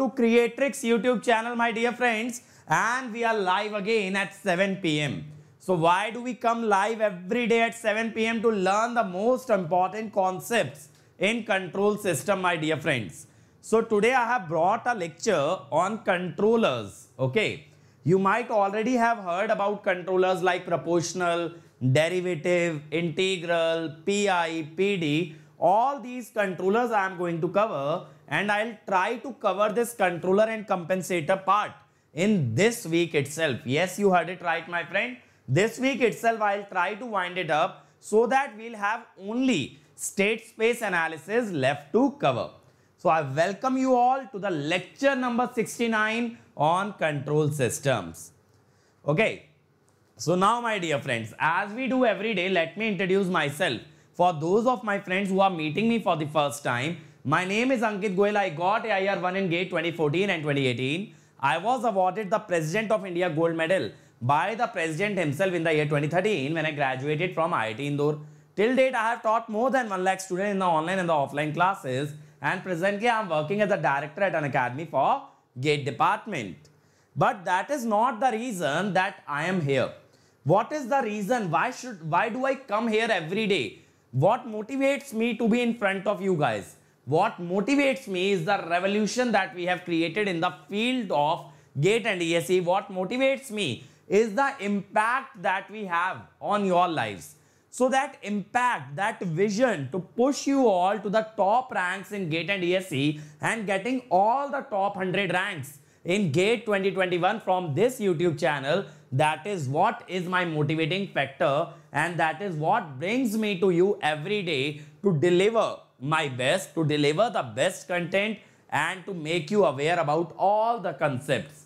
to Creatrix YouTube channel, my dear friends. And we are live again at 7 p.m. So why do we come live every day at 7 p.m. to learn the most important concepts in control system, my dear friends? So today I have brought a lecture on controllers, okay? You might already have heard about controllers like proportional, derivative, integral, PI, PD. All these controllers I am going to cover and I'll try to cover this controller and compensator part in this week itself. Yes, you heard it right, my friend. This week itself, I'll try to wind it up so that we'll have only state space analysis left to cover. So I welcome you all to the lecture number 69 on control systems. Okay. So now, my dear friends, as we do every day, let me introduce myself. For those of my friends who are meeting me for the first time, my name is Ankit Goel. I got AIR1 in GATE 2014 and 2018. I was awarded the President of India Gold Medal by the President himself in the year 2013 when I graduated from IIT Indore. Till date, I have taught more than 1 lakh students in the online and the offline classes and presently I am working as a director at an academy for GATE department. But that is not the reason that I am here. What is the reason? Why should why do I come here every day? What motivates me to be in front of you guys? what motivates me is the revolution that we have created in the field of GATE and ESE. What motivates me is the impact that we have on your lives. So that impact, that vision to push you all to the top ranks in GATE and ESE and getting all the top 100 ranks in GATE 2021 from this YouTube channel, that is what is my motivating factor and that is what brings me to you every day to deliver my best to deliver the best content and to make you aware about all the concepts.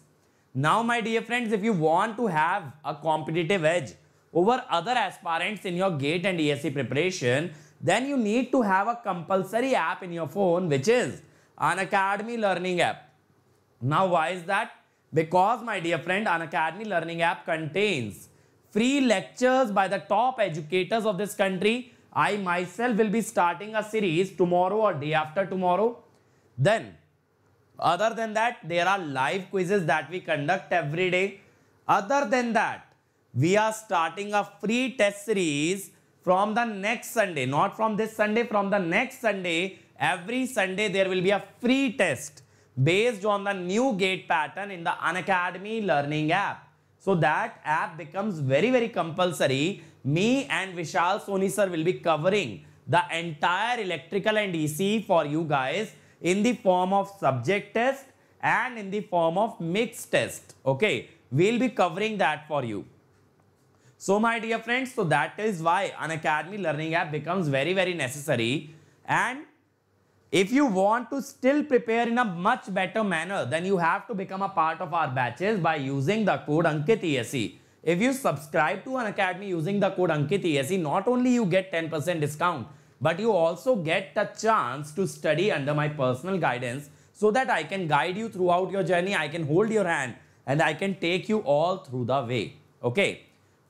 Now, my dear friends, if you want to have a competitive edge over other aspirants in your GATE and ESE preparation, then you need to have a compulsory app in your phone, which is an Academy Learning app. Now, why is that? Because, my dear friend, an Academy Learning app contains free lectures by the top educators of this country I myself will be starting a series tomorrow or day after tomorrow. Then, other than that, there are live quizzes that we conduct every day. Other than that, we are starting a free test series from the next Sunday. Not from this Sunday, from the next Sunday. Every Sunday, there will be a free test based on the new gate pattern in the Unacademy learning app. So that app becomes very, very compulsory me and Vishal Soni sir will be covering the entire electrical and EC for you guys in the form of subject test and in the form of mixed test. Okay, we'll be covering that for you. So my dear friends, so that is why an Academy Learning app becomes very, very necessary. And if you want to still prepare in a much better manner, then you have to become a part of our batches by using the code Ankit if you subscribe to an academy using the code ANKITESE, not only you get 10% discount, but you also get the chance to study under my personal guidance so that I can guide you throughout your journey, I can hold your hand and I can take you all through the way. Okay.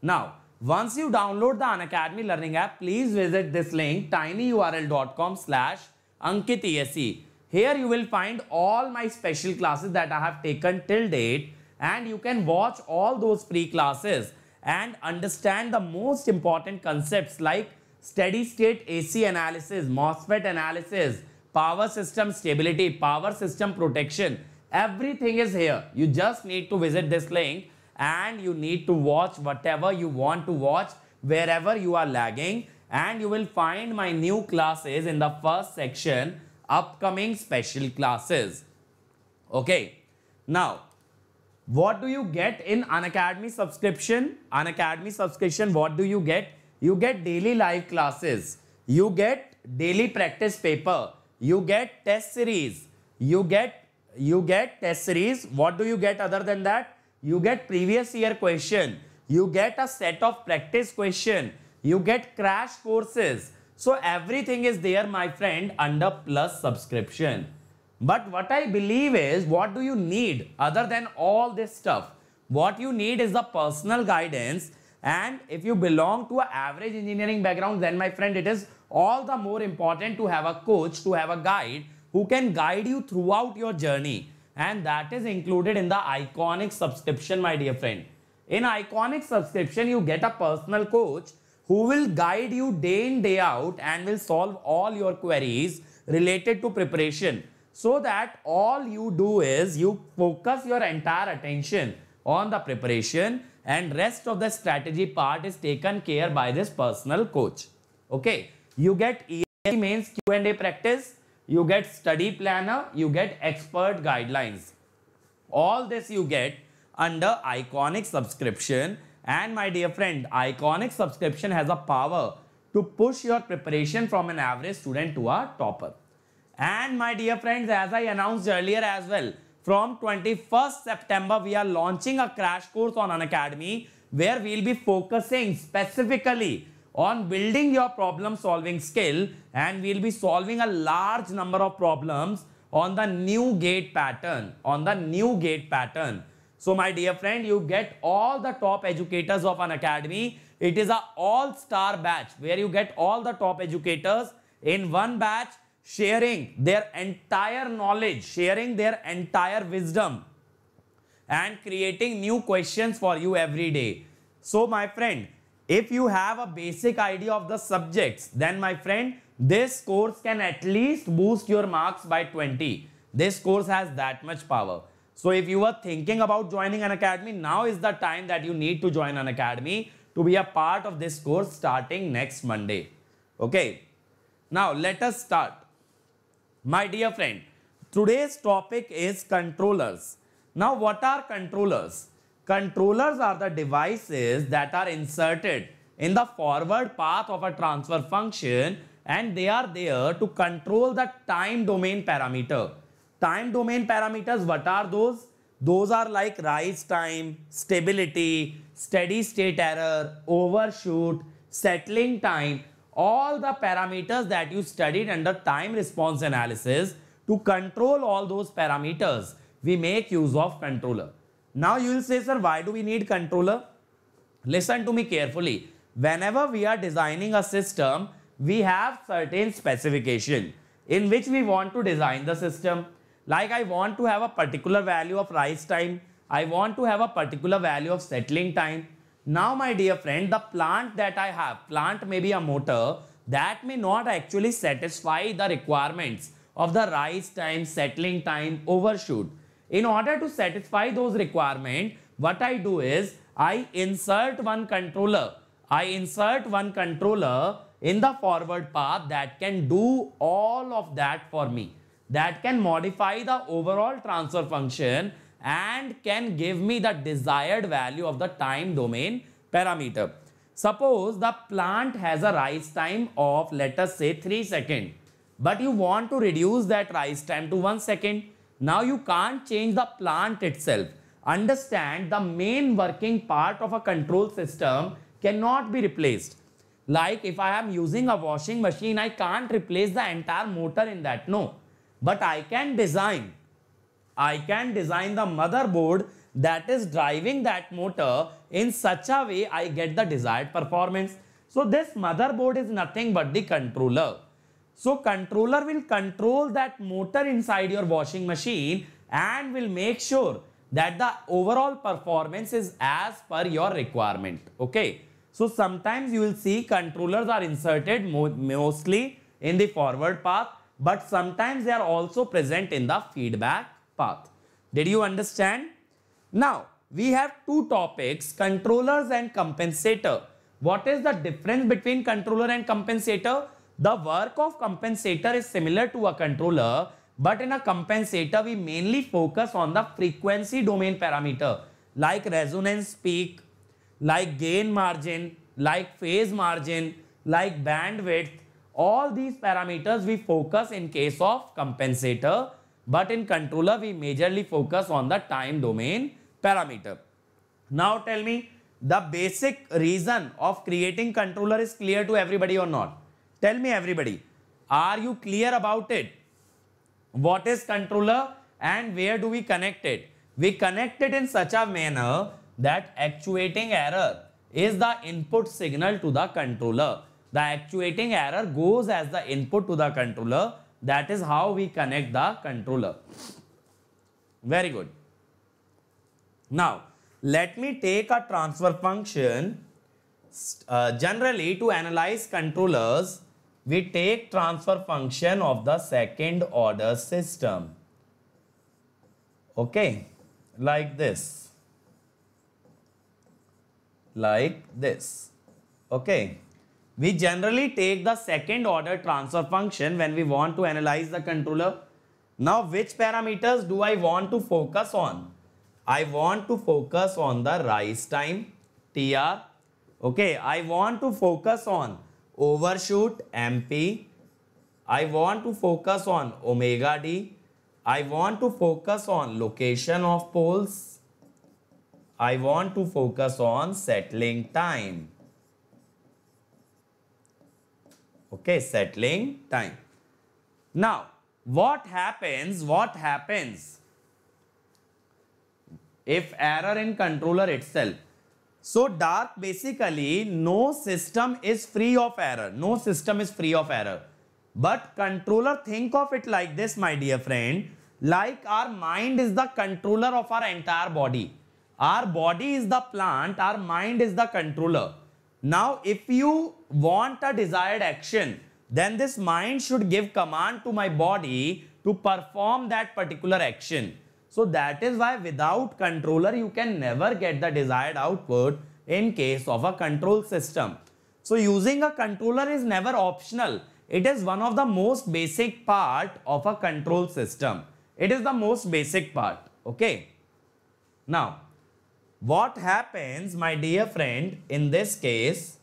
Now, once you download the Unacademy Learning app, please visit this link tinyurl.com slash ankitese. Here you will find all my special classes that I have taken till date and you can watch all those free classes and understand the most important concepts like steady state AC analysis, MOSFET analysis, power system stability, power system protection. Everything is here. You just need to visit this link and you need to watch whatever you want to watch wherever you are lagging and you will find my new classes in the first section upcoming special classes. Okay. Now, what do you get in Unacademy subscription? Unacademy subscription, what do you get? You get daily live classes. You get daily practice paper. You get test series. You get, you get test series. What do you get other than that? You get previous year question. You get a set of practice question. You get crash courses. So everything is there, my friend, under plus subscription. But what I believe is, what do you need other than all this stuff? What you need is the personal guidance. And if you belong to an average engineering background, then my friend, it is all the more important to have a coach, to have a guide who can guide you throughout your journey. And that is included in the iconic subscription, my dear friend. In iconic subscription, you get a personal coach who will guide you day in, day out and will solve all your queries related to preparation so that all you do is you focus your entire attention on the preparation and rest of the strategy part is taken care by this personal coach. Okay, you get ESG means Q&A practice, you get study planner, you get expert guidelines. All this you get under iconic subscription and my dear friend, iconic subscription has a power to push your preparation from an average student to a topper. And my dear friends, as I announced earlier as well, from 21st September, we are launching a crash course on an academy where we'll be focusing specifically on building your problem solving skill and we'll be solving a large number of problems on the new gate pattern on the new gate pattern so my dear friend you get all the top educators of an academy it is a all star batch where you get all the top educators in one batch sharing their entire knowledge, sharing their entire wisdom and creating new questions for you every day. So my friend, if you have a basic idea of the subjects, then my friend, this course can at least boost your marks by 20. This course has that much power. So if you are thinking about joining an academy, now is the time that you need to join an academy to be a part of this course starting next Monday. Okay. Now let us start. My dear friend, today's topic is controllers. Now what are controllers? Controllers are the devices that are inserted in the forward path of a transfer function and they are there to control the time domain parameter. Time domain parameters, what are those? Those are like rise time, stability, steady state error, overshoot, settling time all the parameters that you studied under time response analysis to control all those parameters we make use of controller now you will say sir why do we need controller listen to me carefully whenever we are designing a system we have certain specification in which we want to design the system like i want to have a particular value of rise time i want to have a particular value of settling time now, my dear friend, the plant that I have, plant may be a motor, that may not actually satisfy the requirements of the rise time, settling time, overshoot. In order to satisfy those requirements, what I do is, I insert one controller. I insert one controller in the forward path that can do all of that for me. That can modify the overall transfer function and can give me the desired value of the time domain parameter. Suppose the plant has a rise time of let us say 3 second but you want to reduce that rise time to 1 second. Now you can't change the plant itself. Understand the main working part of a control system cannot be replaced. Like if I am using a washing machine, I can't replace the entire motor in that. No. But I can design I can design the motherboard that is driving that motor in such a way I get the desired performance. So this motherboard is nothing but the controller. So controller will control that motor inside your washing machine and will make sure that the overall performance is as per your requirement. Okay. So sometimes you will see controllers are inserted mostly in the forward path but sometimes they are also present in the feedback path. Did you understand? Now, we have two topics, controllers and compensator. What is the difference between controller and compensator? The work of compensator is similar to a controller, but in a compensator, we mainly focus on the frequency domain parameter like resonance peak, like gain margin, like phase margin, like bandwidth. All these parameters we focus in case of compensator. But in controller, we majorly focus on the time domain parameter. Now tell me, the basic reason of creating controller is clear to everybody or not? Tell me everybody, are you clear about it? What is controller and where do we connect it? We connect it in such a manner that actuating error is the input signal to the controller. The actuating error goes as the input to the controller that is how we connect the controller. Very good. Now, let me take a transfer function. Uh, generally, to analyze controllers, we take transfer function of the second order system. Okay, like this. Like this. Okay. We generally take the second order transfer function when we want to analyze the controller. Now which parameters do I want to focus on? I want to focus on the rise time TR. Okay, I want to focus on overshoot MP. I want to focus on omega D. I want to focus on location of poles. I want to focus on settling time. Okay, settling time. Now, what happens, what happens if error in controller itself. So, dark basically no system is free of error. No system is free of error. But controller think of it like this my dear friend. Like our mind is the controller of our entire body. Our body is the plant, our mind is the controller. Now if you want a desired action, then this mind should give command to my body to perform that particular action. So that is why without controller, you can never get the desired output in case of a control system. So using a controller is never optional. It is one of the most basic part of a control system. It is the most basic part. Okay. Now, what happens, my dear friend, in this case,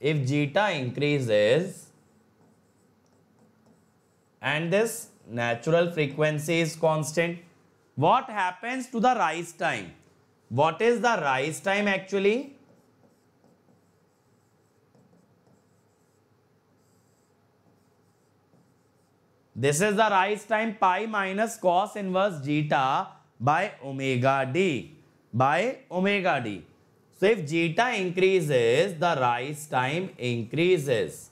if zeta increases and this natural frequency is constant, what happens to the rise time? What is the rise time actually? This is the rise time pi minus cos inverse zeta by omega d by omega d. So if zeta increases, the rise time increases.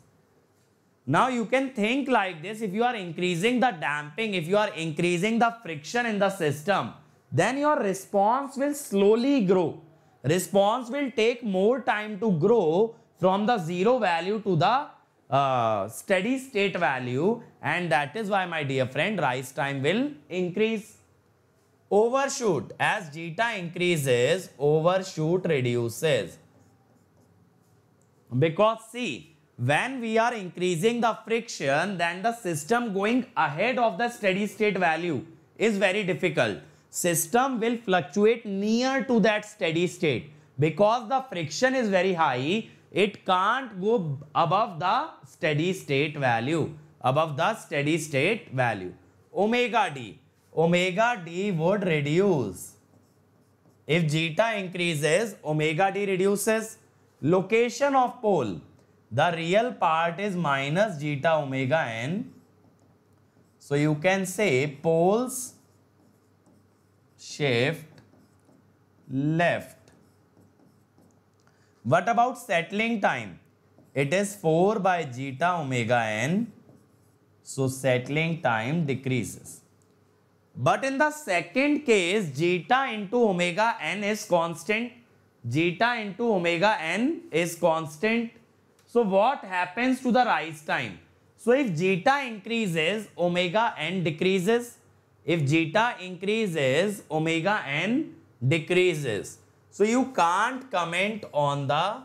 Now you can think like this, if you are increasing the damping, if you are increasing the friction in the system, then your response will slowly grow. Response will take more time to grow from the zero value to the uh, steady state value and that is why my dear friend rise time will increase overshoot as zeta increases overshoot reduces because see when we are increasing the friction then the system going ahead of the steady state value is very difficult system will fluctuate near to that steady state because the friction is very high it can't go above the steady state value above the steady state value omega d omega d would reduce. If zeta increases, omega d reduces. Location of pole, the real part is minus zeta omega n. So you can say poles shift left. What about settling time? It is 4 by zeta omega n. So settling time decreases. But in the second case, zeta into omega n is constant. Zeta into omega n is constant. So what happens to the rise time? So if zeta increases, omega n decreases. If zeta increases, omega n decreases. So you can't comment on the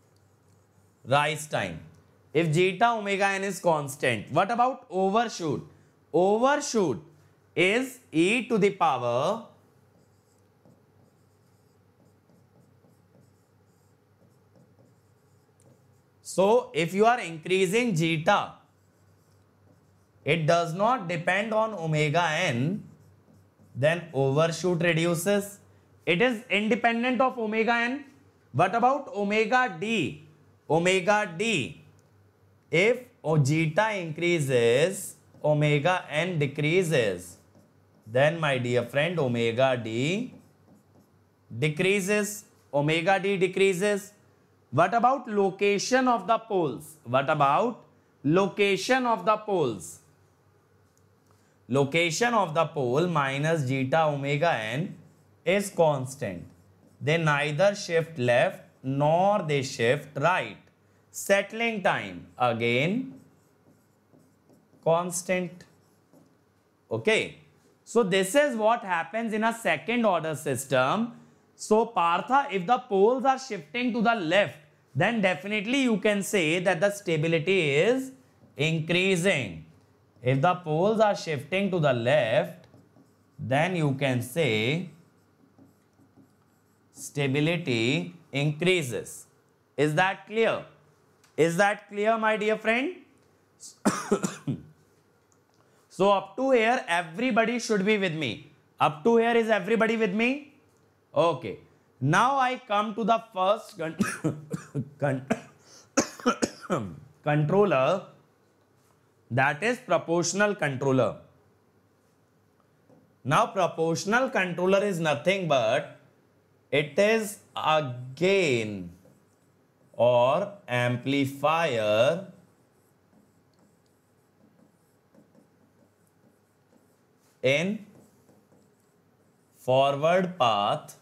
rise time. If zeta omega n is constant, what about overshoot? Overshoot is e to the power So, if you are increasing zeta, it does not depend on omega n, then overshoot reduces. It is independent of omega n. What about omega d? Omega d if zeta increases, omega n decreases, then my dear friend, omega d decreases. Omega d decreases. What about location of the poles? What about location of the poles? Location of the pole minus zeta omega n is constant. They neither shift left nor they shift right settling time again constant okay so this is what happens in a second order system so partha if the poles are shifting to the left then definitely you can say that the stability is increasing if the poles are shifting to the left then you can say stability increases is that clear is that clear my dear friend? so up to here everybody should be with me. Up to here is everybody with me? Okay. Now I come to the first con con controller that is proportional controller. Now proportional controller is nothing but it is again और amplifier in forward path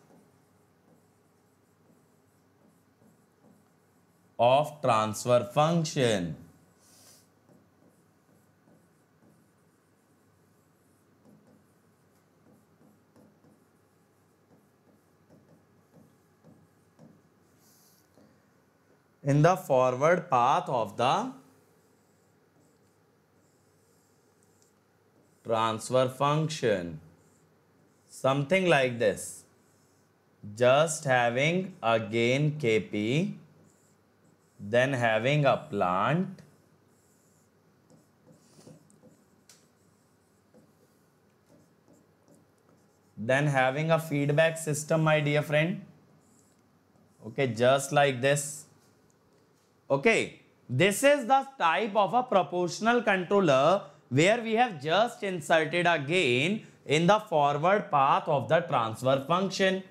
of transfer function in the forward path of the transfer function. Something like this. Just having a gain Kp, then having a plant, then having a feedback system my dear friend okay just like this Okay, this is the type of a proportional controller where we have just inserted a gain in the forward path of the transfer function.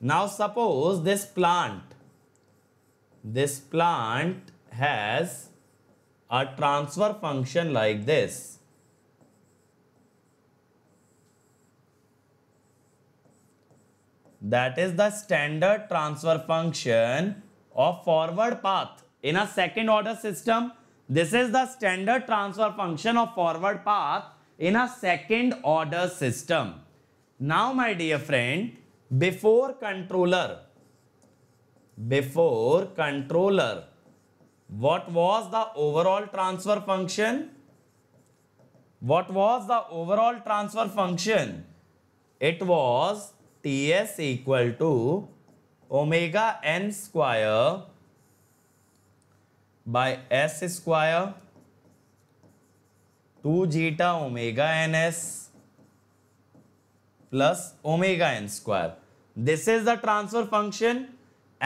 Now suppose this plant, this plant has a transfer function like this. That is the standard transfer function of forward path. In a second order system, this is the standard transfer function of forward path in a second order system. Now, my dear friend, before controller, before controller, what was the overall transfer function? What was the overall transfer function? It was Ts equal to omega n square by s square 2 zeta omega ns plus omega n square. This is the transfer function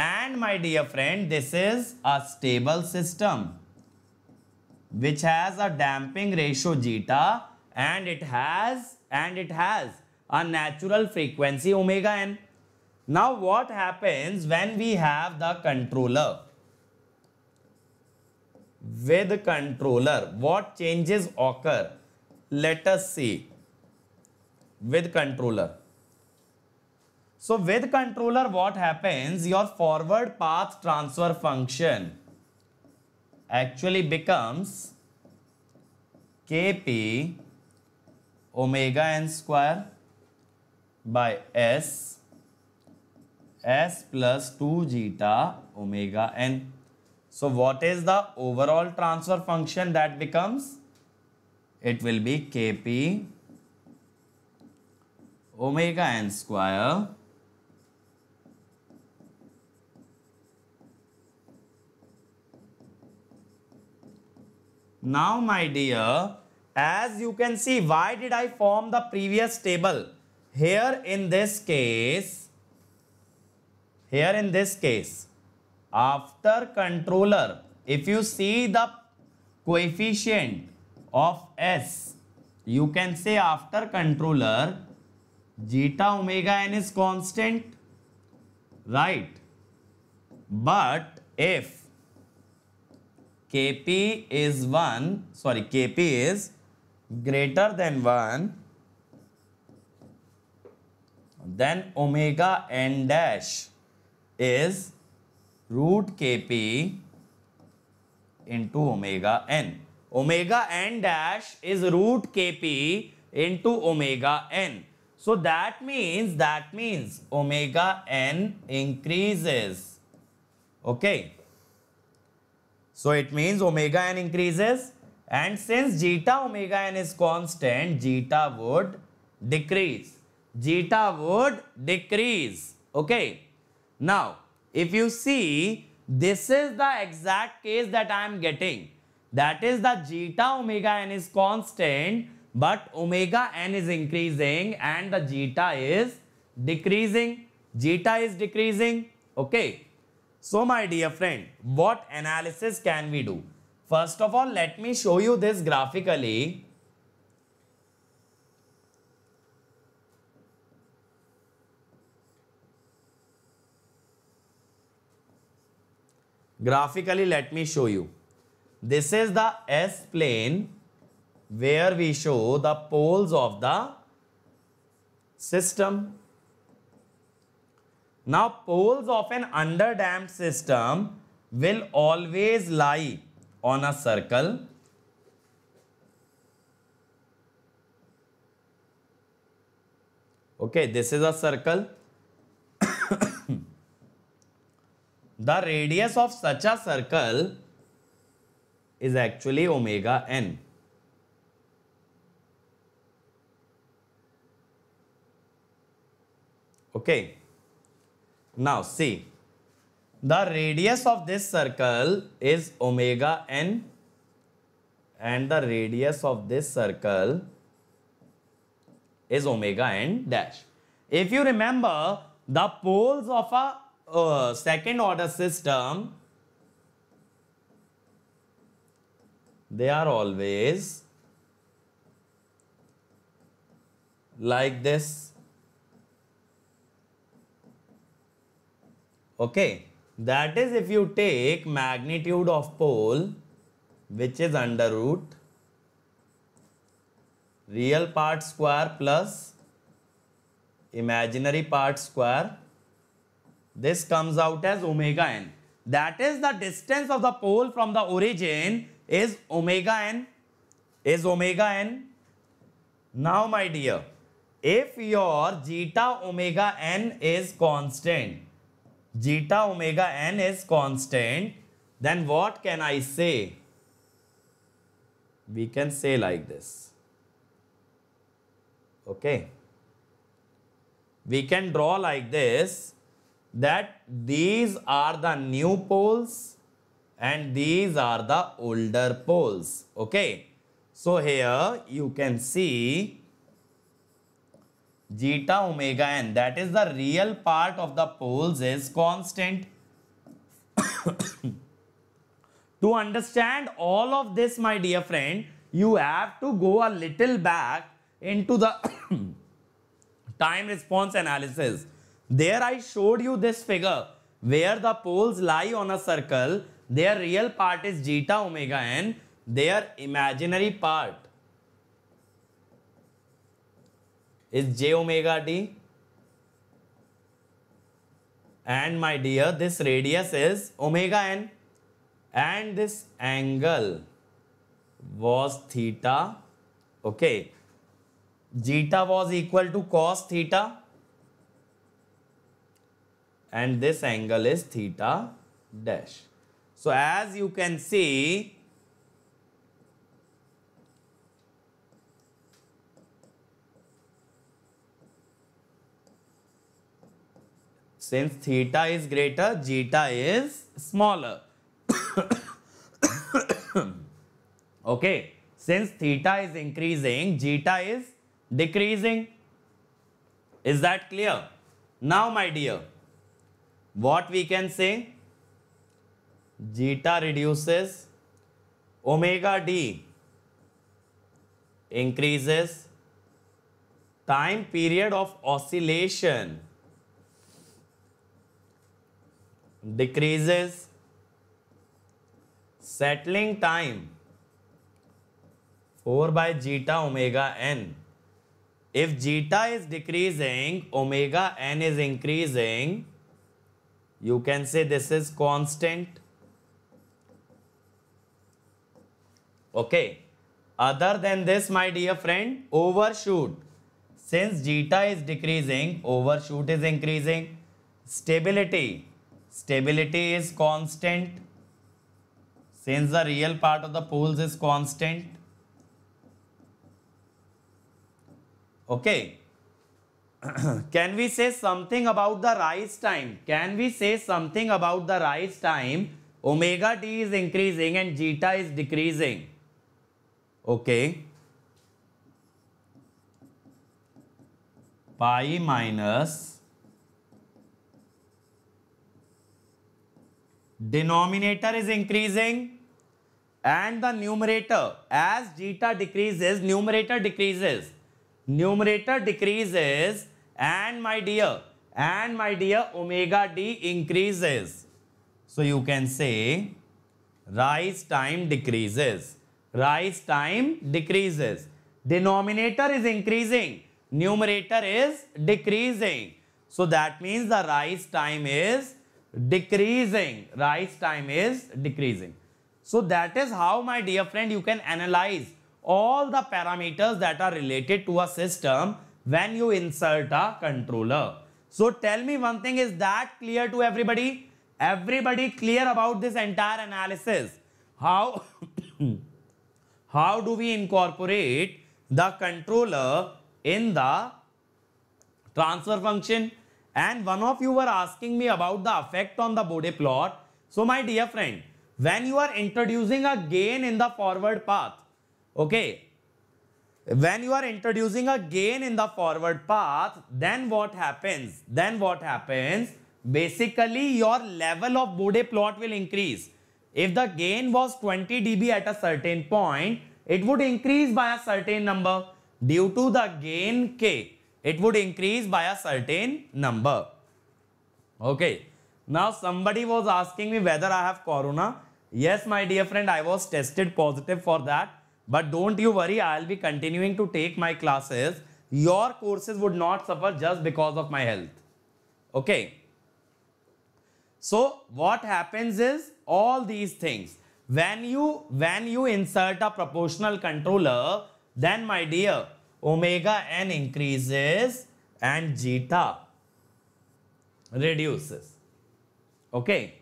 and my dear friend this is a stable system which has a damping ratio zeta and it has and it has a natural frequency omega n. Now what happens when we have the controller? with controller, what changes occur? Let us see. With controller. So with controller, what happens? Your forward path transfer function actually becomes kp omega n square by s s plus 2 zeta omega n so what is the overall transfer function that becomes? It will be Kp omega n square Now, my dear, as you can see, why did I form the previous table? Here in this case, here in this case, after controller if you see the coefficient of s you can say after controller zeta omega n is constant right but if kp is 1 sorry kp is greater than 1 then omega n dash is root kp into omega n. Omega n dash is root kp into omega n. So that means, that means omega n increases. Okay. So it means omega n increases and since zeta omega n is constant, zeta would decrease. Zeta would decrease. Okay. Now, if you see, this is the exact case that I am getting. That is the zeta omega n is constant, but omega n is increasing and the zeta is decreasing. Zeta is decreasing. Okay. So my dear friend, what analysis can we do? First of all, let me show you this graphically. Graphically, let me show you. This is the S plane where we show the poles of the system. Now, poles of an underdamped system will always lie on a circle okay this is a circle The radius of such a circle is actually omega n. Okay. Now see, the radius of this circle is omega n and the radius of this circle is omega n dash. If you remember, the poles of a uh, second order system, they are always like this. Okay, that is if you take magnitude of pole which is under root real part square plus imaginary part square this comes out as omega n. That is the distance of the pole from the origin is omega n. Is omega n. Now my dear, if your zeta omega n is constant, zeta omega n is constant, then what can I say? We can say like this. Okay. We can draw like this that these are the new poles and these are the older poles okay so here you can see zeta omega n that is the real part of the poles is constant to understand all of this my dear friend you have to go a little back into the time response analysis there I showed you this figure where the poles lie on a circle. Their real part is zeta omega n. Their imaginary part is j omega d. And my dear, this radius is omega n. And this angle was theta. Okay. Zeta was equal to cos theta and this angle is theta dash. So as you can see, since theta is greater, zeta is smaller. okay, since theta is increasing, zeta is decreasing. Is that clear? Now, my dear, what we can say zeta reduces omega d increases time period of oscillation decreases settling time 4 by zeta omega n if zeta is decreasing omega n is increasing you can say this is constant okay other than this my dear friend overshoot since zeta is decreasing overshoot is increasing stability stability is constant since the real part of the poles is constant okay can we say something about the rise time? Can we say something about the rise time? Omega t is increasing and zeta is decreasing. Okay. Pi minus denominator is increasing and the numerator as zeta decreases numerator decreases numerator decreases and my dear, and my dear, omega d increases. So you can say rise time decreases. Rise time decreases. Denominator is increasing. Numerator is decreasing. So that means the rise time is decreasing. Rise time is decreasing. So that is how my dear friend you can analyze all the parameters that are related to a system when you insert a controller. So tell me one thing, is that clear to everybody? Everybody clear about this entire analysis? How, how do we incorporate the controller in the transfer function? And one of you were asking me about the effect on the Bode plot. So my dear friend, when you are introducing a gain in the forward path, okay, when you are introducing a gain in the forward path, then what happens? Then what happens? Basically, your level of Bode plot will increase. If the gain was 20 dB at a certain point, it would increase by a certain number. Due to the gain K, it would increase by a certain number. Okay. Now, somebody was asking me whether I have corona. Yes, my dear friend, I was tested positive for that but don't you worry, I'll be continuing to take my classes. Your courses would not suffer just because of my health. Okay. So what happens is all these things. When you, when you insert a proportional controller, then my dear, omega n increases and zeta reduces. Okay.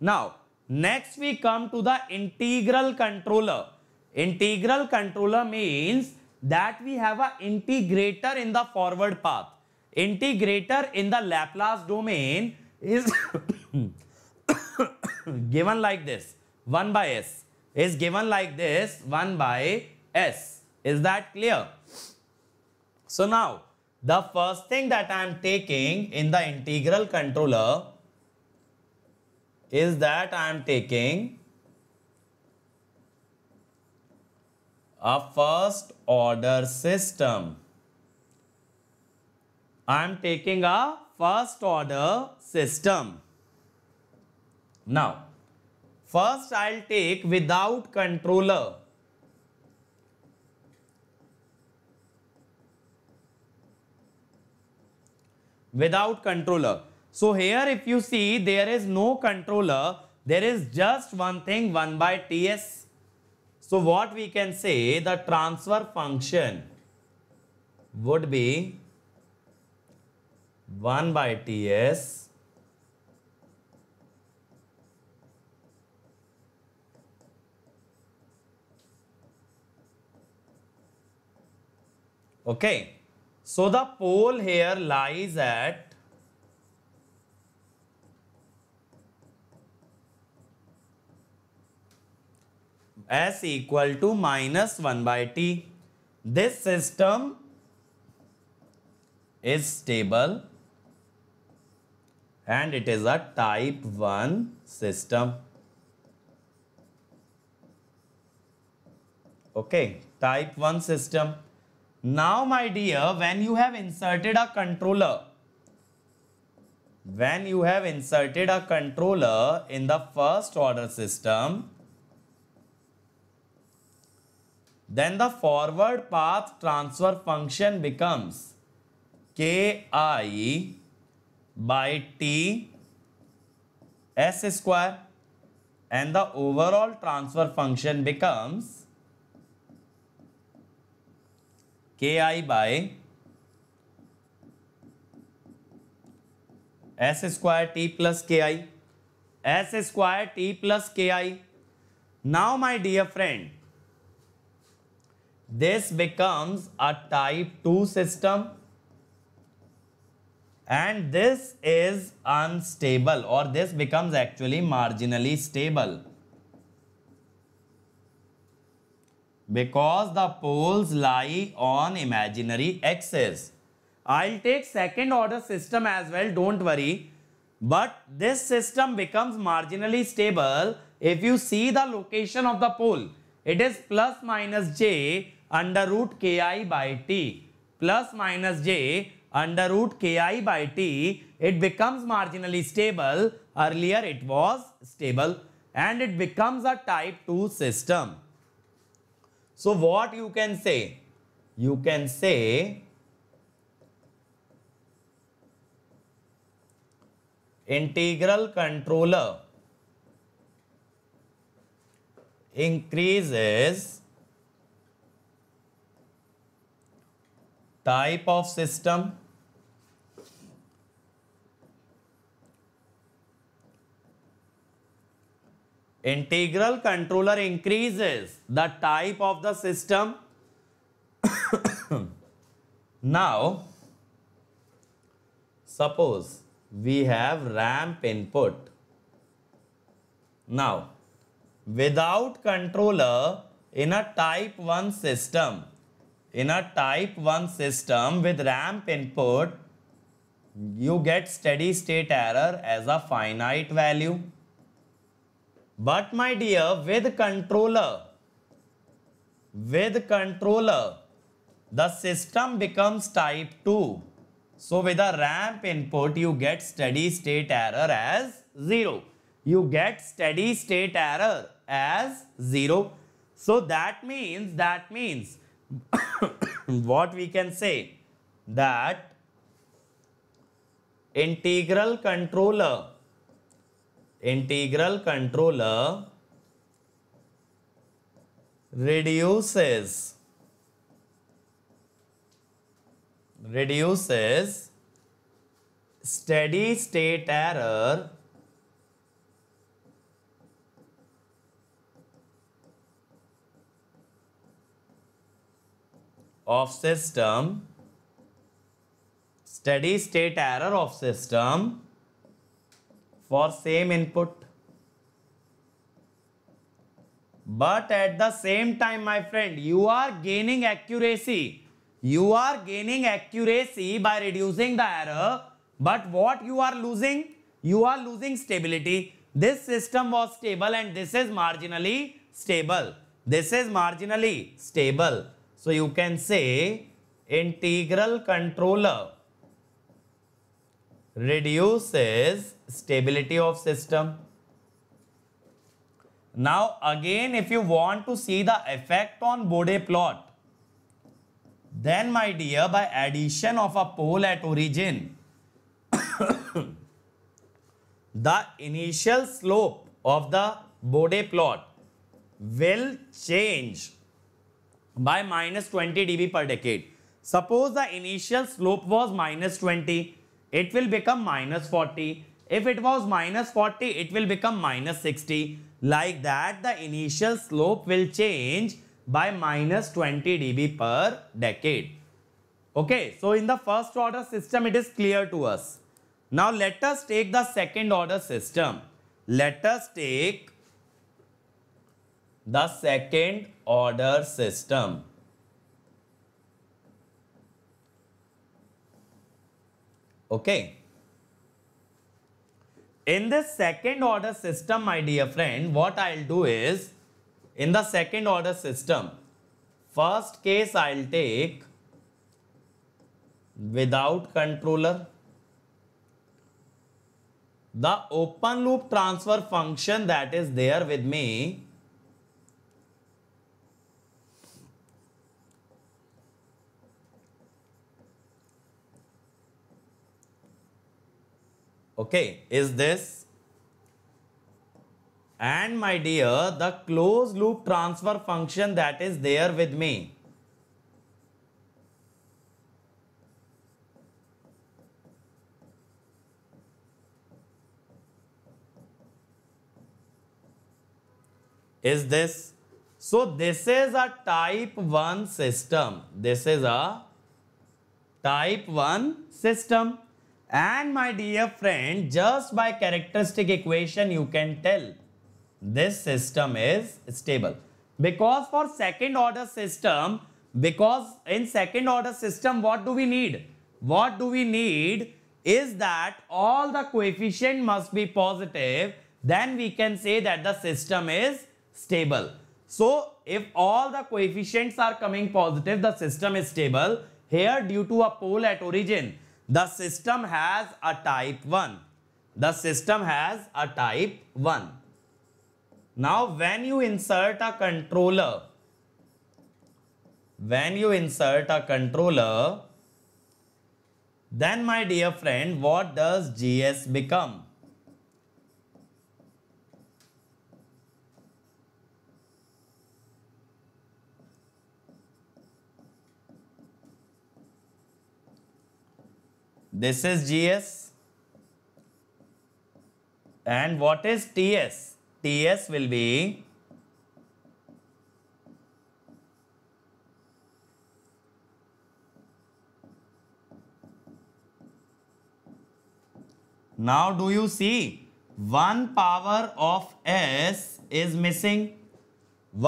Now, next we come to the integral controller. Integral controller means that we have an integrator in the forward path. Integrator in the Laplace domain is given like this. 1 by s is given like this. 1 by s. Is that clear? So now, the first thing that I am taking in the integral controller is that I am taking a first order system. I am taking a first order system. Now, first I'll take without controller. Without controller. So here if you see there is no controller, there is just one thing 1 by TS so what we can say the transfer function would be 1 by Ts okay so the pole here lies at s equal to minus 1 by t. This system is stable and it is a type 1 system. Okay, type 1 system. Now, my dear, when you have inserted a controller, when you have inserted a controller in the first order system, then the forward path transfer function becomes ki by t s square and the overall transfer function becomes ki by s square t plus ki s square t plus ki now my dear friend this becomes a type 2 system and this is unstable or this becomes actually marginally stable because the poles lie on imaginary axis. I'll take second order system as well, don't worry. But this system becomes marginally stable if you see the location of the pole. It is plus minus j under root ki by t plus minus j under root ki by t, it becomes marginally stable. Earlier it was stable and it becomes a type 2 system. So what you can say? You can say integral controller increases type of system integral controller increases the type of the system now suppose we have ramp input now without controller in a type 1 system in a type 1 system with ramp input, you get steady state error as a finite value. But my dear, with controller, with controller, the system becomes type 2. So with a ramp input, you get steady state error as 0. You get steady state error as 0. So that means, that means what we can say that integral controller integral controller reduces reduces steady state error of system steady state error of system for same input but at the same time my friend you are gaining accuracy you are gaining accuracy by reducing the error but what you are losing you are losing stability this system was stable and this is marginally stable this is marginally stable so you can say integral controller reduces stability of system. Now again if you want to see the effect on Bode plot, then my dear by addition of a pole at origin, the initial slope of the Bode plot will change by minus 20 dB per decade. Suppose the initial slope was minus 20, it will become minus 40. If it was minus 40, it will become minus 60. Like that, the initial slope will change by minus 20 dB per decade. Okay, so in the first order system, it is clear to us. Now, let us take the second order system. Let us take the second order system. Okay. In this second order system, my dear friend, what I'll do is, in the second order system, first case I'll take without controller. The open loop transfer function that is there with me Okay, is this and my dear the closed loop transfer function that is there with me is this so this is a type 1 system this is a type 1 system and my dear friend, just by characteristic equation, you can tell this system is stable. Because for second order system, because in second order system, what do we need? What do we need is that all the coefficient must be positive. Then we can say that the system is stable. So if all the coefficients are coming positive, the system is stable. Here due to a pole at origin, the system has a type 1. The system has a type 1. Now when you insert a controller, when you insert a controller, then my dear friend, what does GS become? This is GS. And what is TS? TS will be Now do you see? One power of S is missing.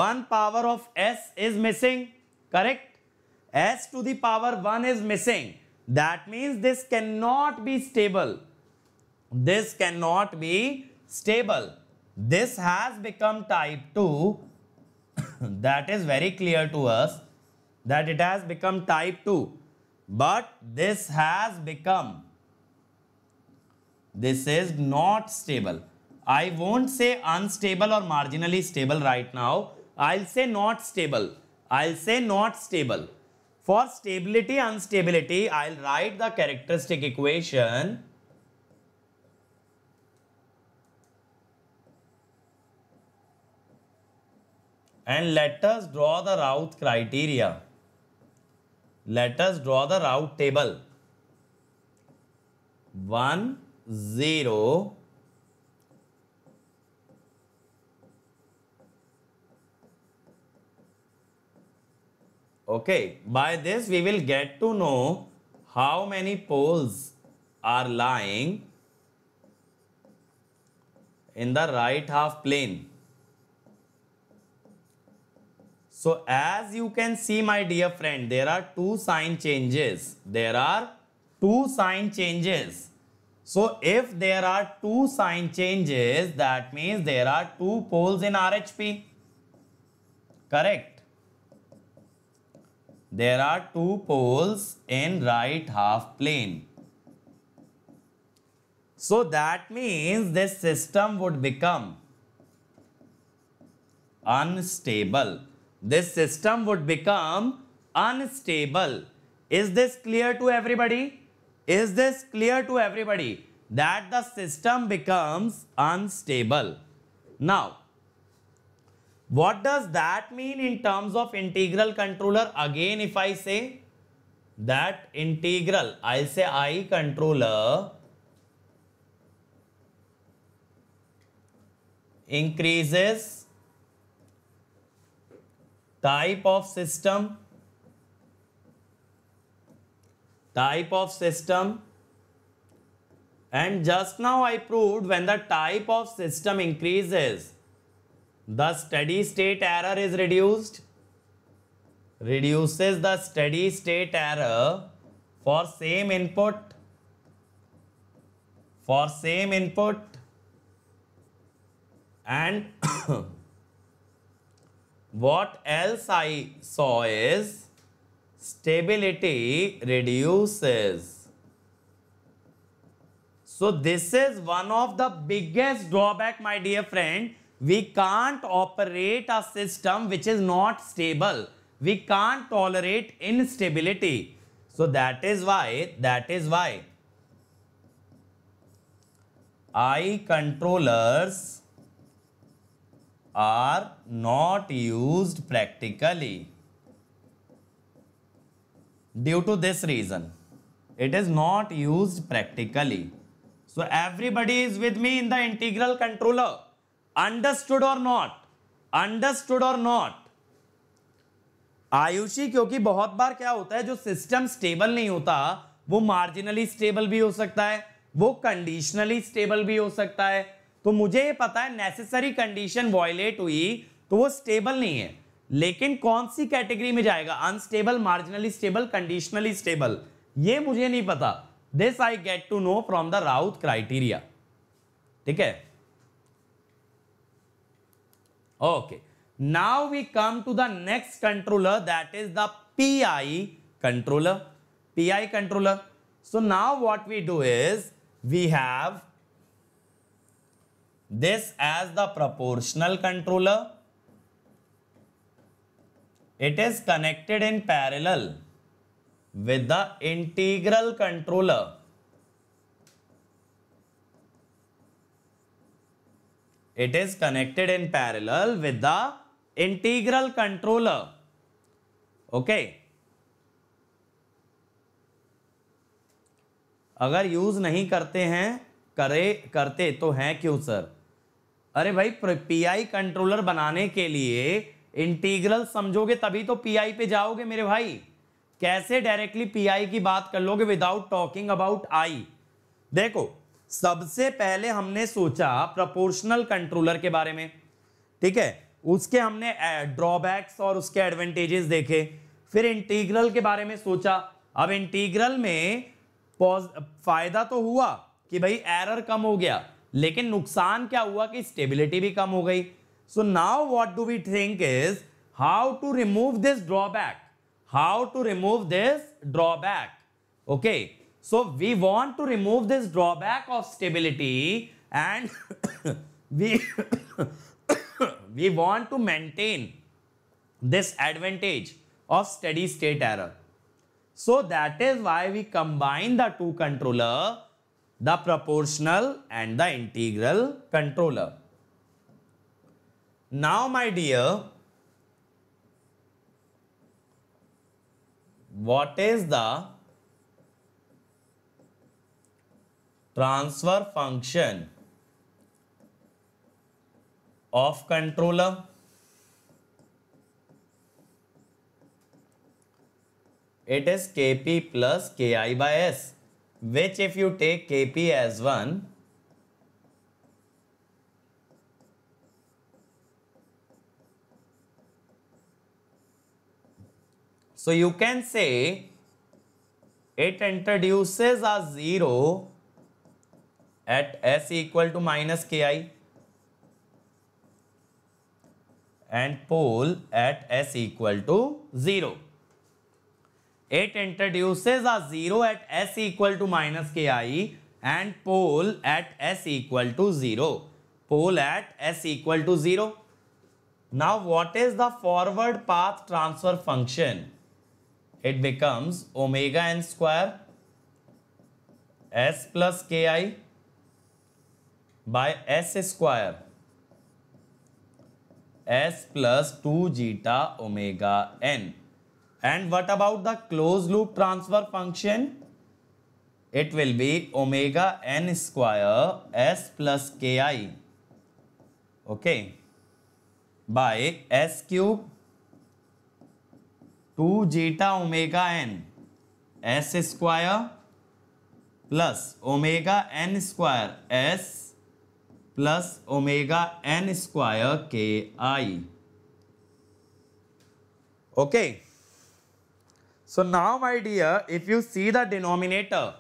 One power of S is missing. Correct? S to the power 1 is missing. That means this cannot be stable. This cannot be stable. This has become type 2. that is very clear to us that it has become type 2. But this has become, this is not stable. I won't say unstable or marginally stable right now. I'll say not stable. I'll say not stable. For stability and stability, I'll write the characteristic equation. And let us draw the Routh criteria. Let us draw the Routh table. 1, 0, Okay, by this we will get to know how many poles are lying in the right half plane. So as you can see my dear friend, there are two sign changes. There are two sign changes. So if there are two sign changes, that means there are two poles in RHP. Correct. There are two poles in right half plane. So that means this system would become unstable. This system would become unstable. Is this clear to everybody? Is this clear to everybody? That the system becomes unstable. Now, what does that mean in terms of integral controller? Again, if I say that integral, I'll say I controller increases type of system, type of system and just now I proved when the type of system increases the steady state error is reduced reduces the steady state error for same input for same input and what else I saw is stability reduces. So this is one of the biggest drawback my dear friend we can't operate a system which is not stable. We can't tolerate instability. So that is why, that is why I controllers are not used practically due to this reason. It is not used practically. So everybody is with me in the integral controller. Understood or not understood or not Ayushi क्योंकि बहुत बार क्या होता है जो system stable नहीं होता वो marginally stable भी हो सकता है वो कंडीशनली स्टेबल भी हो सकता है तो मुझे ये पता है नेसेसरी कंडीशन वॉयलेट हुई तो वो स्टेबल नहीं है लेकिन कौन सी कैटेगरी में जाएगा unstable marginally stable conditionally stable ये मुझे नहीं पता this I get to know from the Routh criteria ठीक है Okay. Now we come to the next controller that is the PI controller. PI controller. So now what we do is we have this as the proportional controller. It is connected in parallel with the integral controller. It is connected in parallel with the integral controller. Okay. अगर use नहीं करते हैं करे करते तो हैं क्यों sir अरे भाई पीआई कंट्रोलर बनाने के लिए इंटीग्रल समझोगे तभी तो पीआई पे जाओगे मेरे भाई कैसे डायरेक्टली पीआई की बात कर लोगे विदाउट टॉकिंग अबाउट आई देखो सबसे पहले हमने सोचा प्रपोर्शनल कंट्रोलर के बारे में ठीक है उसके हमने ड्रॉबैक्स और उसके एडवांटेजेस देखे फिर इंटीग्रल के बारे में सोचा अब इंटीग्रल में फायदा तो हुआ कि भाई एरर कम हो गया लेकिन नुकसान क्या हुआ कि स्टेबिलिटी भी कम हो गई so now what do we think is how to remove this drawback how to remove this drawback okay So we want to remove this drawback of stability and we, we want to maintain this advantage of steady state error. So that is why we combine the two controller, the proportional and the integral controller. Now my dear, what is the transfer function of controller it is kp plus ki by s which if you take kp as 1 so you can say it introduces a zero at s equal to minus ki and pole at s equal to 0. It introduces a 0 at s equal to minus ki and pole at s equal to 0. Pole at s equal to 0. Now what is the forward path transfer function? It becomes omega n square s plus ki by s square s plus two zeta omega n and what about the close loop transfer function it will be omega n square s plus k i okay by s cube two zeta omega n s square plus omega n square s Plus omega n square ki. okay so now my dear if you see the denominator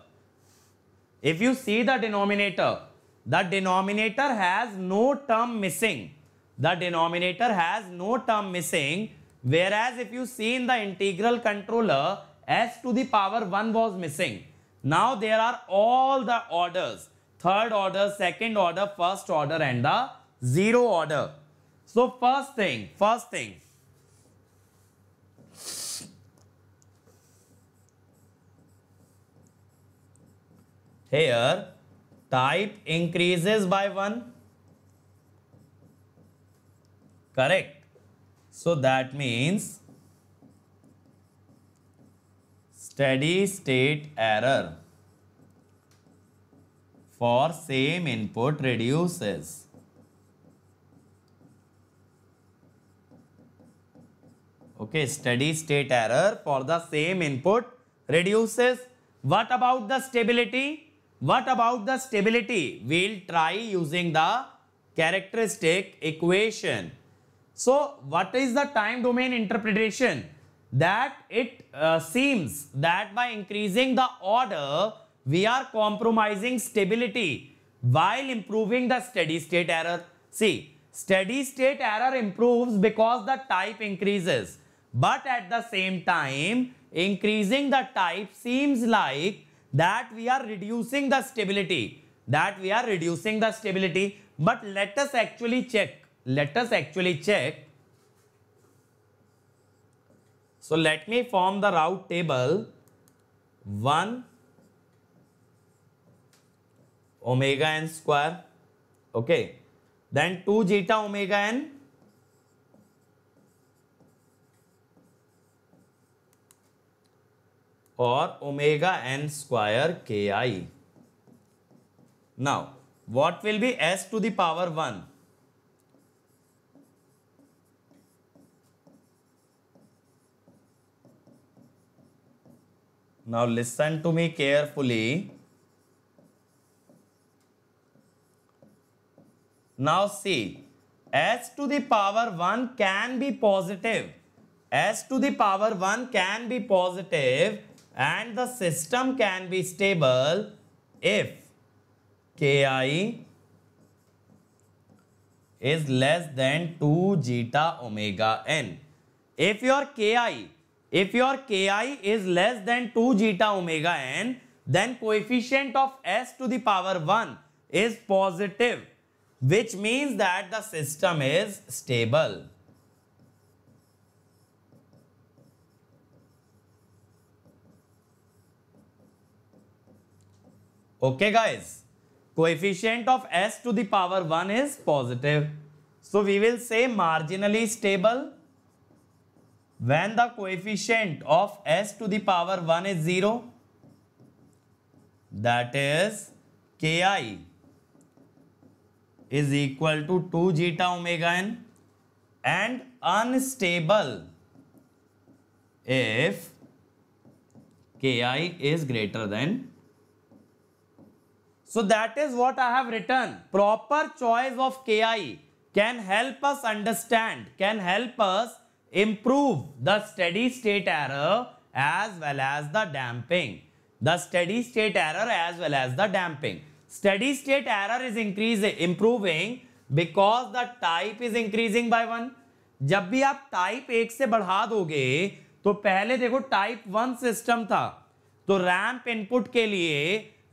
if you see the denominator the denominator has no term missing the denominator has no term missing whereas if you see in the integral controller s to the power 1 was missing now there are all the orders third order, second order, first order and the zero order. So first thing, first thing. Here type increases by 1. Correct. So that means steady state error for same input reduces. Okay, steady state error for the same input reduces. What about the stability? What about the stability? We'll try using the characteristic equation. So, what is the time domain interpretation? That it uh, seems that by increasing the order, we are compromising stability while improving the steady state error. See, steady state error improves because the type increases. But at the same time, increasing the type seems like that we are reducing the stability. That we are reducing the stability. But let us actually check. Let us actually check. So let me form the route table 1, omega n square okay then 2 zeta omega n or omega n square ki now what will be s to the power 1 now listen to me carefully Now see, s to the power 1 can be positive. s to the power 1 can be positive and the system can be stable if ki is less than 2 zeta omega n. If your ki, if your ki is less than 2 zeta omega n, then coefficient of s to the power 1 is positive which means that the system is stable. Okay guys, coefficient of s to the power 1 is positive. So we will say marginally stable when the coefficient of s to the power 1 is 0 that is ki is equal to 2 zeta omega n and unstable if ki is greater than so that is what i have written proper choice of ki can help us understand can help us improve the steady state error as well as the damping the steady state error as well as the damping steady state error is increase improving because the type is increasing by one जब भी आप type एक से बढ़ा दोगे तो पहले देखो टाइप वन सिस्टम था तो रैम्प इनपुट के लिए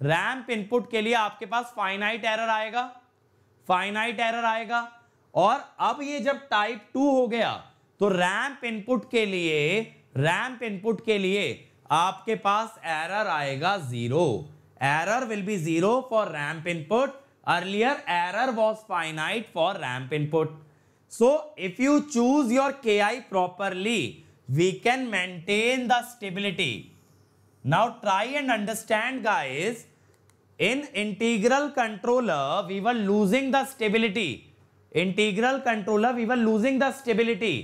रैम्प इनपुट के लिए आपके पास फाइनाइट एरर आएगा फाइनाइट एरर आएगा और अब ये जब टाइप टू हो गया तो रैम्प इनपुट के लिए रैम्प इनपुट के लिए आपके पास एरर आएगा zero Error will be 0 for ramp input. Earlier, error was finite for ramp input. So, if you choose your KI properly, we can maintain the stability. Now, try and understand guys, in integral controller, we were losing the stability. Integral controller, we were losing the stability.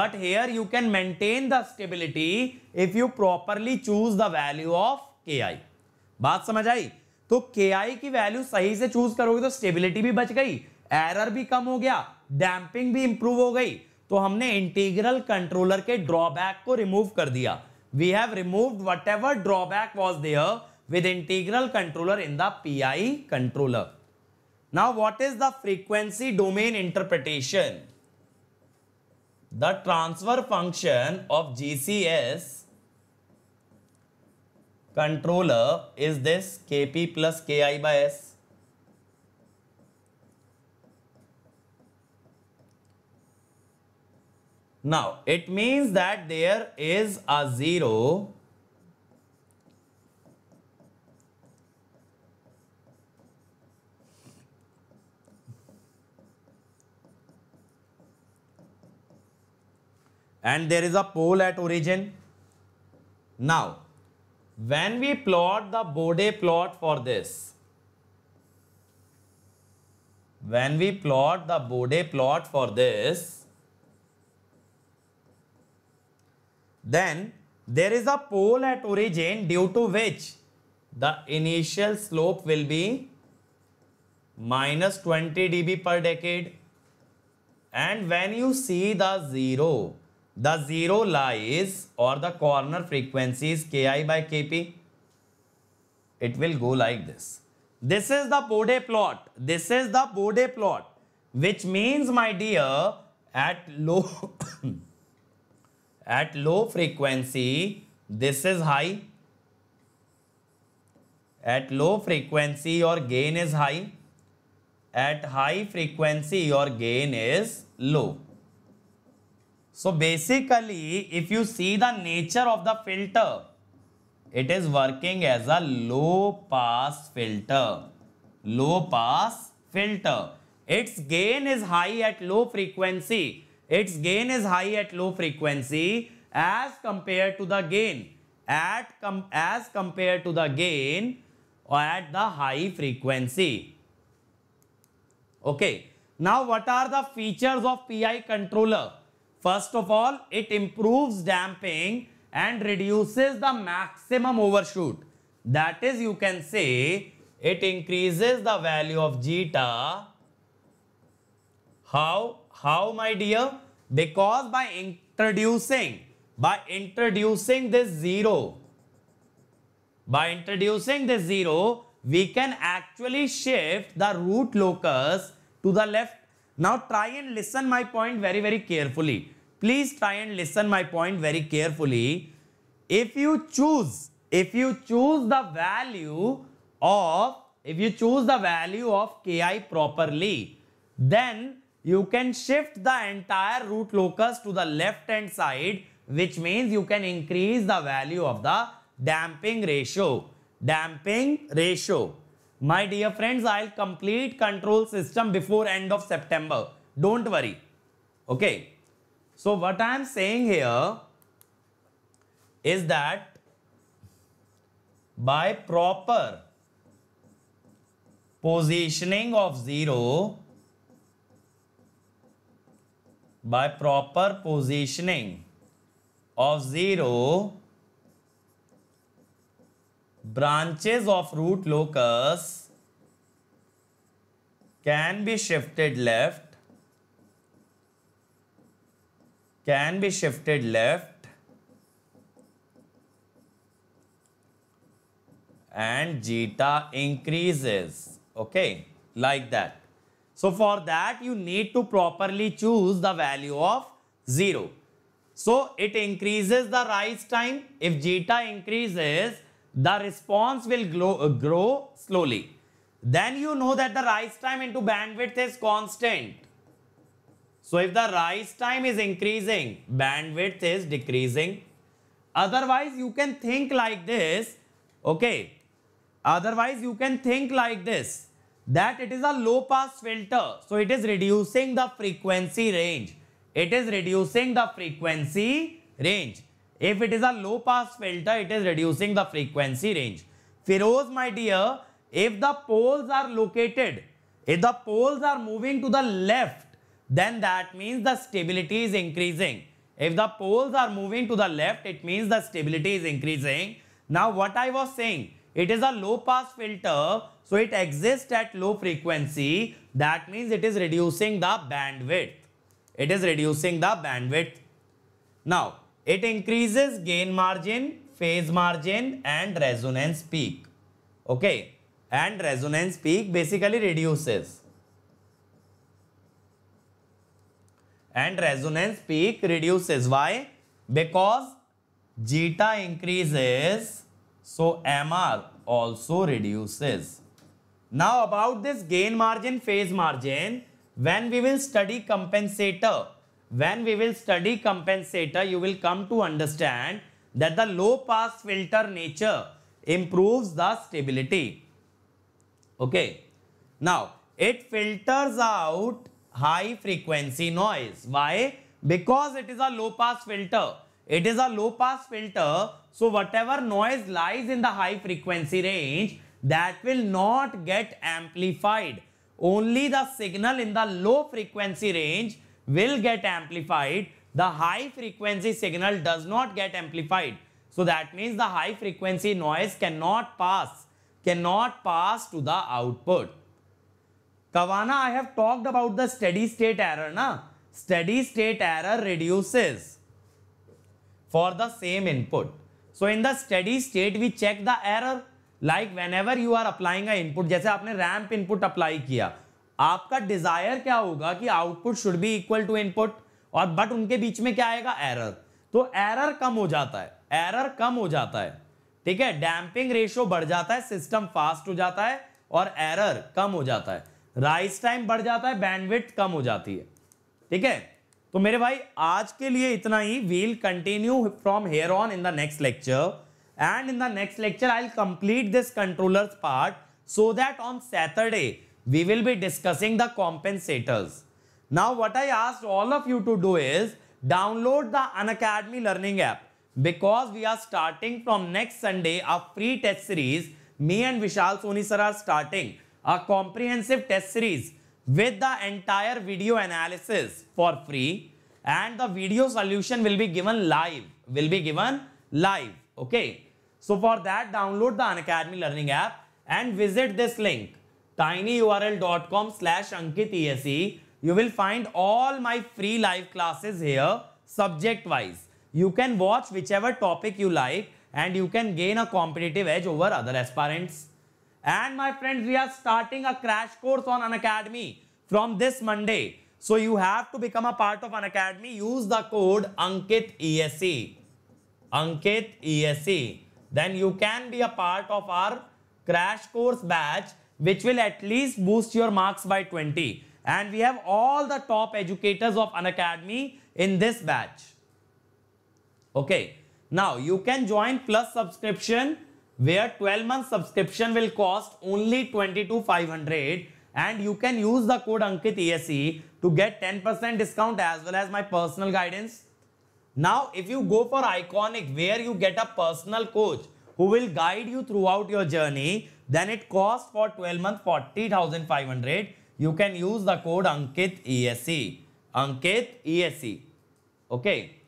But here you can maintain the stability if you properly choose the value of Ki. बात समझ आई तो के आई की value सही से choose करोगे तो stability भी बच गई एरर भी कम हो गया डैम्पिंग भी इंप्रूव हो गई तो हमने इंटीग्रल कंट्रोलर के ड्रॉबैक को रिमूव कर दिया we have remove whatever drawback was there with integral controller in the P controller now what is the frequency domain interpretation the transfer function of GCS controller is this Kp plus Ki by S. Now, it means that there is a 0 and there is a pole at origin. Now, when we plot the Bode plot for this, when we plot the Bode plot for this, then there is a pole at origin due to which the initial slope will be minus 20 dB per decade. And when you see the zero, the zero lies or the corner frequency is ki by kp. It will go like this. This is the Bode plot. This is the Bode plot. Which means, my dear, at low, at low frequency, this is high. At low frequency, your gain is high. At high frequency, your gain is low. So basically, if you see the nature of the filter, it is working as a low pass filter. Low pass filter. Its gain is high at low frequency. Its gain is high at low frequency as compared to the gain. At com as compared to the gain at the high frequency. Okay. Now what are the features of PI controller? First of all, it improves damping and reduces the maximum overshoot. That is, you can say, it increases the value of zeta. How? How, my dear? Because by introducing, by introducing this zero, by introducing this zero, we can actually shift the root locus to the left. Now try and listen my point very, very carefully. Please try and listen my point very carefully. If you choose, if you choose the value of, if you choose the value of Ki properly, then you can shift the entire root locus to the left hand side, which means you can increase the value of the damping ratio. Damping ratio. My dear friends, I'll complete control system before end of September. Don't worry. Okay. So what I am saying here is that by proper positioning of 0 by proper positioning of 0 branches of root locus can be shifted left can be shifted left and zeta increases. Okay, like that. So for that you need to properly choose the value of 0. So it increases the rise time. If zeta increases, the response will grow, uh, grow slowly. Then you know that the rise time into bandwidth is constant. So if the rise time is increasing, bandwidth is decreasing. Otherwise, you can think like this, okay. Otherwise, you can think like this, that it is a low pass filter. So it is reducing the frequency range. It is reducing the frequency range. If it is a low pass filter, it is reducing the frequency range. Feroz, my dear, if the poles are located, if the poles are moving to the left, then that means the stability is increasing. If the poles are moving to the left, it means the stability is increasing. Now what I was saying, it is a low pass filter, so it exists at low frequency. That means it is reducing the bandwidth. It is reducing the bandwidth. Now, it increases gain margin, phase margin and resonance peak. Okay, and resonance peak basically reduces. and resonance peak reduces. Why? Because zeta increases, so MR also reduces. Now about this gain margin, phase margin, when we will study compensator, when we will study compensator, you will come to understand that the low pass filter nature improves the stability. Okay. Now, it filters out high frequency noise. Why? Because it is a low pass filter. It is a low pass filter. So whatever noise lies in the high frequency range that will not get amplified. Only the signal in the low frequency range will get amplified. The high frequency signal does not get amplified. So that means the high frequency noise cannot pass, cannot pass to the output. कवाना I have talked about the steady state error ना steady state error reduces for the same input so in the steady state we check the error like whenever you are applying input जैसे आपने ramp input apply किया आपका Dzire क्या होगा कि output should be equal to input और but उनके बीच में क्या आएगा एरर तो एरर कम हो जाता है एरर कम हो जाता है ठीक है डैम्पिंग रेशियो बढ़ जाता है सिस्टम फास्ट हो जाता है और एरर कम हो जाता है राइस टाइम बढ़ जाता है बैंडविथ कम हो जाती है ठीक है तो मेरे भाई आज के लिए इतना ही we'll continue from here on in the next lecture and in the next lecture i'll complete this controllers part so that on saturday we will be discussing the compensators now what i asked all of you to do is download the unacademy learning app because we are starting from next sunday a free test series me and vishal soni sir are starting a comprehensive test series with the entire video analysis for free and the video solution will be given live will be given live okay so for that download the unacademy learning app and visit this link tinyurl.com slash ankitese you will find all my free live classes here subject wise you can watch whichever topic you like and you can gain a competitive edge over other aspirants and my friends, we are starting a crash course on Unacademy from this Monday. So you have to become a part of Unacademy. Use the code Ankit ESE. Ankit ESE. Then you can be a part of our crash course batch which will at least boost your marks by 20. And we have all the top educators of Unacademy in this batch. Okay. Now you can join plus subscription where 12 month subscription will cost only 22,500 and you can use the code Ankit ESE to get 10% discount as well as my personal guidance. Now, if you go for Iconic where you get a personal coach who will guide you throughout your journey, then it costs for 12 month 40,500. You can use the code Ankit ESE. Ankit ESE. Okay.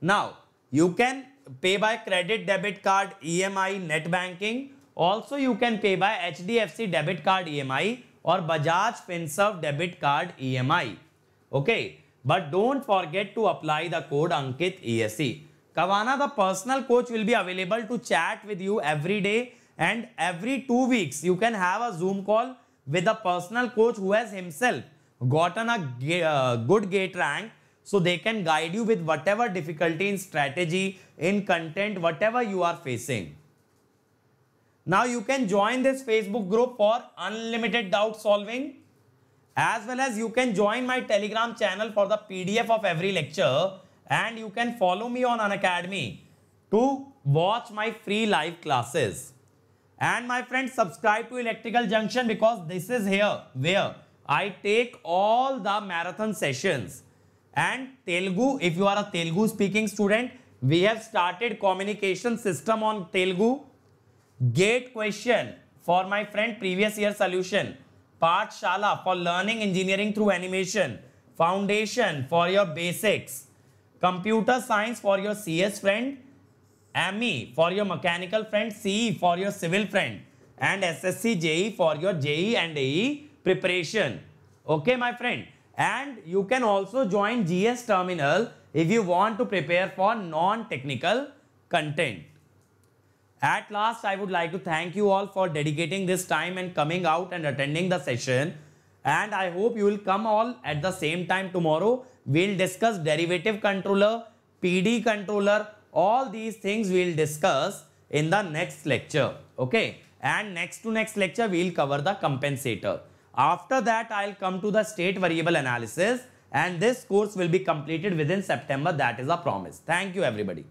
Now, you can pay by credit debit card EMI net banking also you can pay by HDFC debit card EMI or Bajaj FinServ debit card EMI okay but don't forget to apply the code Ankit ESE Kavana the personal coach will be available to chat with you every day and every two weeks you can have a zoom call with a personal coach who has himself gotten a uh, good gate rank So they can guide you with whatever difficulty in strategy, in content, whatever you are facing. Now you can join this Facebook group for unlimited doubt solving as well as you can join my telegram channel for the PDF of every lecture and you can follow me on Unacademy to watch my free live classes. And my friends subscribe to Electrical Junction because this is here where I take all the marathon sessions and Telugu. If you are a Telugu speaking student, we have started communication system on Telugu. Gate question for my friend previous year solution. shala for learning engineering through animation. Foundation for your basics. Computer science for your CS friend. ME for your mechanical friend. CE for your civil friend. And SSC JE for your JE and AE preparation. Okay, my friend. And you can also join GS terminal if you want to prepare for non-technical content. At last, I would like to thank you all for dedicating this time and coming out and attending the session. And I hope you will come all at the same time tomorrow. We'll discuss derivative controller, PD controller, all these things we'll discuss in the next lecture. Okay. And next to next lecture, we'll cover the compensator. After that, I'll come to the state variable analysis and this course will be completed within September. That is a promise. Thank you, everybody.